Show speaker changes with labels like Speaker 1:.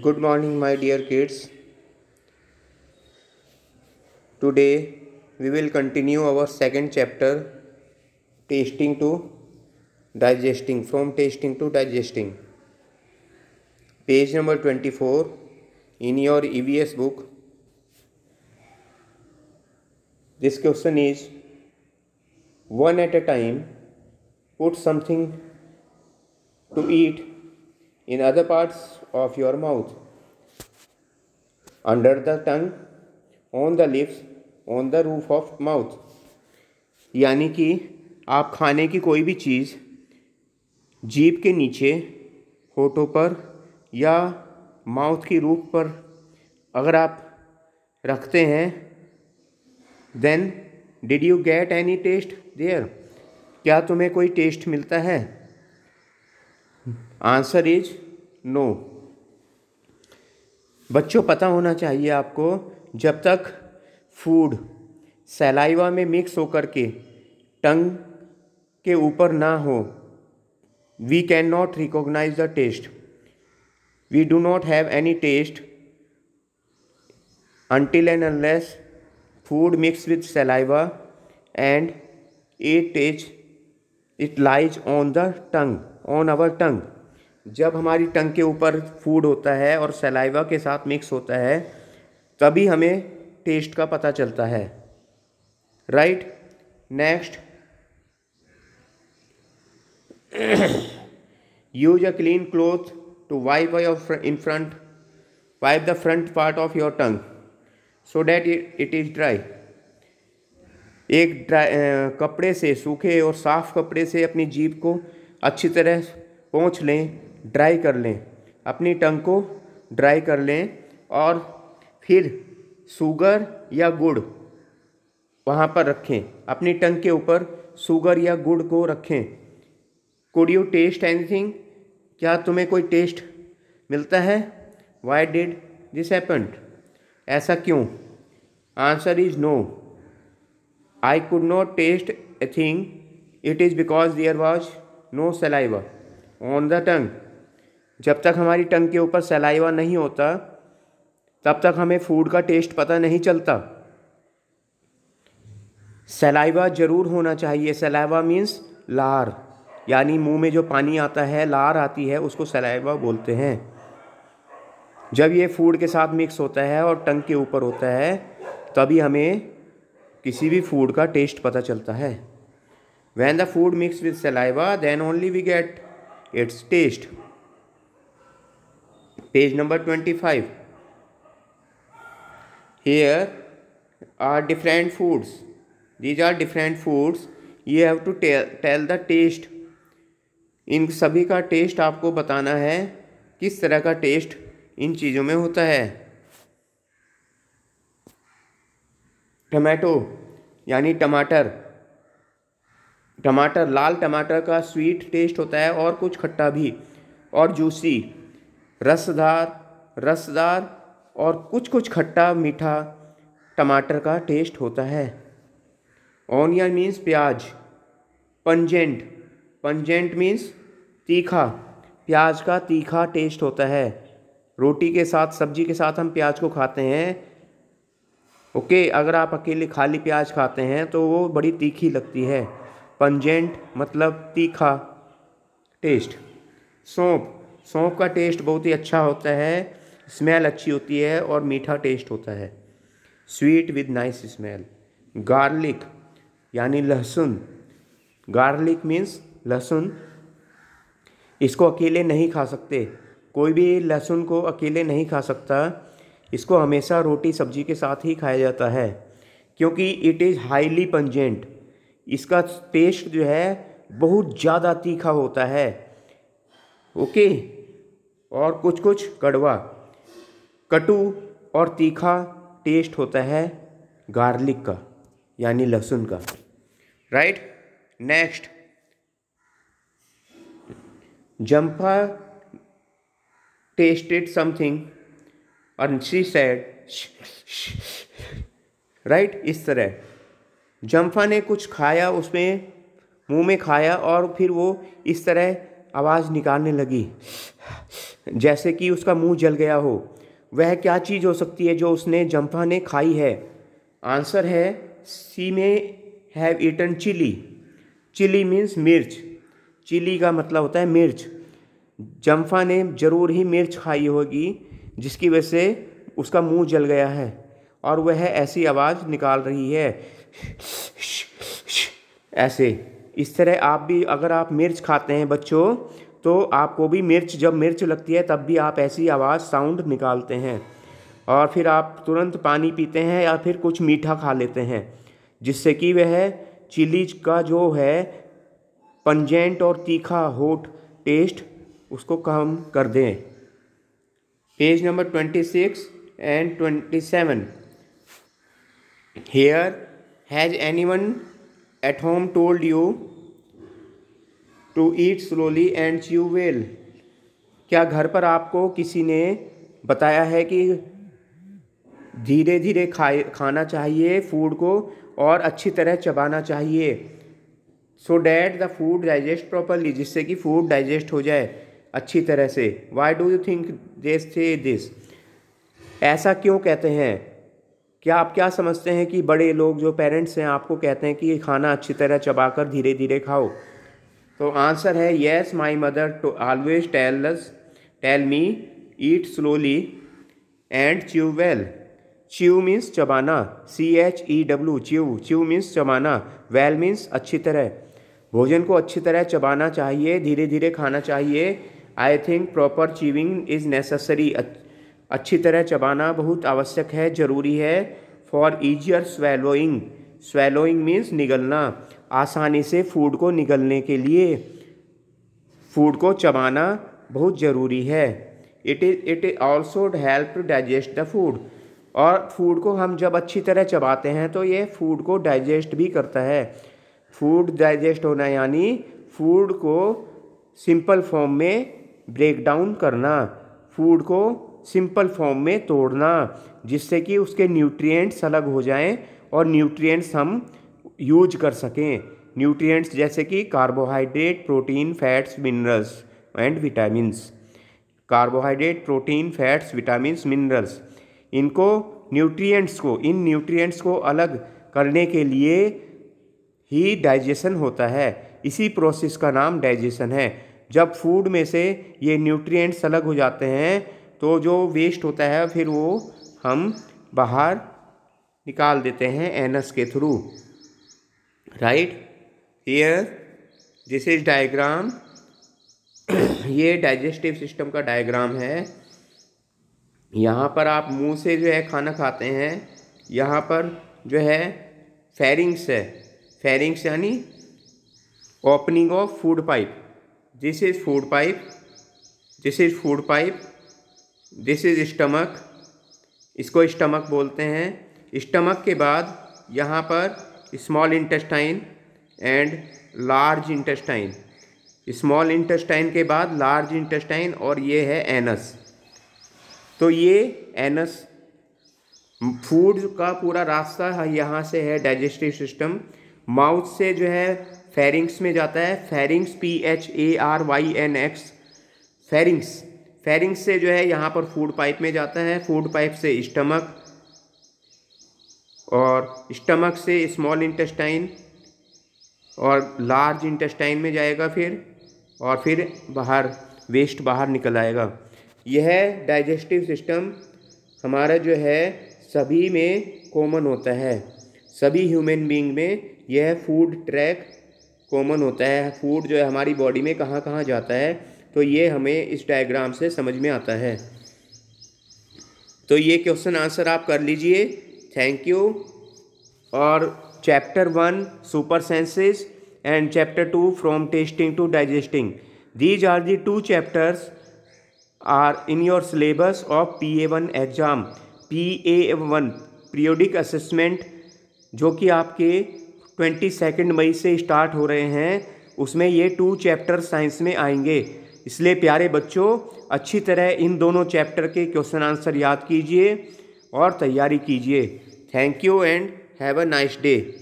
Speaker 1: good morning my dear kids today we will continue our second chapter tasting to digesting from tasting to digesting page number 24 in your evs book this question is one at a time put something to eat in other parts of your mouth, under the tongue, on the lips, on the roof of mouth. यानी कि आप खाने की कोई भी चीज़ jeep के नीचे होठों पर या माउथ की रूप पर अगर आप रखते हैं then did you get any taste there क्या तुम्हें कोई टेस्ट मिलता है आंसर इज नो बच्चों पता होना चाहिए आपको जब तक फूड सैलाइवा में मिक्स होकर के टंग के ऊपर ना हो we can not recognise the taste we do not have any taste until and unless food mix with saliva and it is it lies on the tongue on our tongue जब हमारी टंग के ऊपर फूड होता है और saliva के साथ mix होता है तभी हमें टेस्ट का पता चलता है right next use a clean cloth to wipe your in front wipe the front part of your tongue so that it is dry एक ड्राई कपड़े से सूखे और साफ़ कपड़े से अपनी जीप को अच्छी तरह पहुँच लें ड्राई कर लें अपनी टंग को ड्राई कर लें और फिर शुगर या गुड़ वहाँ पर रखें अपनी टंग के ऊपर शुगर या गुड़ को रखें कुड यू टेस्ट एनीथिंग क्या तुम्हें कोई टेस्ट मिलता है वाई डिड दिस हैपन्ड ऐसा क्यों answer is no I could not taste a thing it is because there was no saliva on the tongue जब तक हमारी टंग के ऊपर सलाइवा नहीं होता तब तक हमें फूड का टेस्ट पता नहीं चलता सलाइवा ज़रूर होना चाहिए सलाइवा मीन्स लार यानी मुंह में जो पानी आता है लार आती है उसको सलाइवा बोलते हैं जब ये फूड के साथ मिक्स होता है और टंग के ऊपर होता है तभी हमें किसी भी फूड का टेस्ट पता चलता है when the food mix with saliva then only we get its taste page number 25 here are different foods these are different foods you have to tell tell the taste इन सभी का test आपको बताना है किस तरह का टेस्ट इन चीज़ों में होता है टमाटो यानी टमाटर टमाटर लाल टमाटर का स्वीट टेस्ट होता है और कुछ खट्टा भी और जूसी रसदार रसदार और कुछ कुछ खट्टा मीठा टमाटर का टेस्ट होता है ऑनियन मीन्स प्याज पंजेंट पंजेंट मीन्स तीखा प्याज का तीखा टेस्ट होता है रोटी के साथ सब्जी के साथ हम प्याज को खाते हैं ओके अगर आप अकेले खाली प्याज खाते हैं तो वो बड़ी तीखी लगती है पंजेंट मतलब तीखा टेस्ट सौंप सौंप का टेस्ट बहुत ही अच्छा होता है स्मेल अच्छी होती है और मीठा टेस्ट होता है sweet with nice smell garlic यानी लहसुन गार्लिक मीन्स लहसुन इसको अकेले नहीं खा सकते कोई भी लहसुन को अकेले नहीं खा सकता इसको हमेशा रोटी सब्जी के साथ ही खाया जाता है क्योंकि इट इज़ हाईली पंजेंट इसका पेस्ट जो है बहुत ज़्यादा तीखा होता है ओके और कुछ कुछ कड़वा कटु और तीखा टेस्ट होता है गार्लिक का यानी लहसुन का right next Jhumpa tested something और शी सैड राइट इस तरह जम्फा ने कुछ खाया उसमें मुंह में खाया और फिर वो इस तरह आवाज़ निकालने लगी जैसे कि उसका मुंह जल गया हो वह क्या चीज़ हो सकती है जो उसने जम्फा ने खाई है आंसर है she may have eaten chilli chilli means मिर्च चिली का मतलब होता है मिर्च जम्फा ने ज़रूर ही मिर्च खाई होगी जिसकी वजह से उसका मुंह जल गया है और वह ऐसी आवाज़ निकाल रही है ऐसे इस तरह आप भी अगर आप मिर्च खाते हैं बच्चों तो आपको भी मिर्च जब मिर्च लगती है तब भी आप ऐसी आवाज़ साउंड निकालते हैं और फिर आप तुरंत पानी पीते हैं या फिर कुछ मीठा खा लेते हैं जिससे कि वह चिली का जो है पंजेंट और तीखा होठ टेस्ट उसको कम कर दें page number twenty six and twenty seven here has anyone at home told you to eat slowly and chew well क्या घर पर आपको किसी ने बताया है कि धीरे धीरे खाए खाना चाहिए फूड को और अच्छी तरह चबाना चाहिए so that the food digest properly जिससे कि फूड डाइजेस्ट हो जाए अच्छी तरह से why do you think they say this ऐसा क्यों कहते हैं क्या आप क्या समझते हैं कि बड़े लोग जो पेरेंट्स हैं आपको कहते हैं कि खाना अच्छी तरह चबा कर धीरे धीरे खाओ तो आंसर है yes my mother too always tell tell me eat slowly and chew well chew means चबाना C H E W chew chew means चबाना वेल मीन्स अच्छी तरह भोजन को अच्छी तरह चबाना चाहिए धीरे धीरे खाना चाहिए I think proper chewing is necessary अच्छी तरह चबाना बहुत आवश्यक है ज़रूरी है for easier swallowing swallowing means निगलना आसानी से फूड को निगलने के लिए फूड को चबाना बहुत ज़रूरी है it is it also help to digest the food और फूड को हम जब अच्छी तरह चबाते हैं तो ये फूड को डाइजेस्ट भी करता है फूड डाइजेस्ट होना यानी फूड को सिंपल फॉर्म में ब्रेक डाउन करना फूड को सिंपल फॉर्म में तोड़ना जिससे कि उसके न्यूट्रिएंट्स अलग हो जाएं और न्यूट्रिएंट्स हम यूज कर सकें न्यूट्रिएंट्स जैसे कि carbohydrate protein fats minerals and vitamins carbohydrate protein fats vitamins minerals इनको न्यूट्रिएंट्स को इन न्यूट्रिएंट्स को अलग करने के लिए ही डाइजेशन होता है इसी प्रोसेस का नाम डाइजेशन है जब फूड में से ये न्यूट्रिएंट्स अलग हो जाते हैं तो जो वेस्ट होता है फिर वो हम बाहर निकाल देते हैं एनस के through right here this is diagram ये डाइजेस्टिव सिस्टम का डायग्राम है यहाँ पर आप मुंह से जो है खाना खाते हैं यहाँ पर जो है फेरिंग्स है फेरिंग्स यानी opening of food pipe this is food pipe this is food pipe this is stomach इसको स्टमक बोलते हैं स्टमक के बाद यहाँ पर small intestine and large intestine small intestine के बाद लार्ज इंटेस्टाइन और ये है एनस तो ये एनस फूड का पूरा रास्ता यहाँ से है डाइजेस्टिव सिस्टम माउथ से जो है फेरिंग्स में जाता है pharynx P H A R Y N X pharynx pharynx से जो है यहाँ पर फूड पाइप में जाता है फूड पाइप से स्टमक और स्टमक से स्मॉल इंटेस्टाइन और लार्ज इंटेस्टाइन में जाएगा फिर और फिर बाहर वेस्ट बाहर निकल आएगा यह डाइजेस्टिव सिस्टम हमारा जो है सभी में कॉमन होता है सभी ह्यूमन बींग में यह फूड ट्रैक कॉमन होता है फूड जो है हमारी बॉडी में कहाँ कहाँ जाता है तो ये हमें इस डायग्राम से समझ में आता है तो ये क्वेश्चन आंसर आप कर लीजिए थैंक यू और chapter one super senses and chapter two from tasting to digesting these are the two chapters are in your syllabus of P A one exam P A one periodic assessment जो कि आपके twenty second May से start हो रहे हैं उसमें ये to chapter science में आएंगे इसलिए प्यारे बच्चों अच्छी तरह इन दोनों चैप्टर के क्वेश्चन आंसर याद कीजिए और तैयारी कीजिए thank you and have a nice day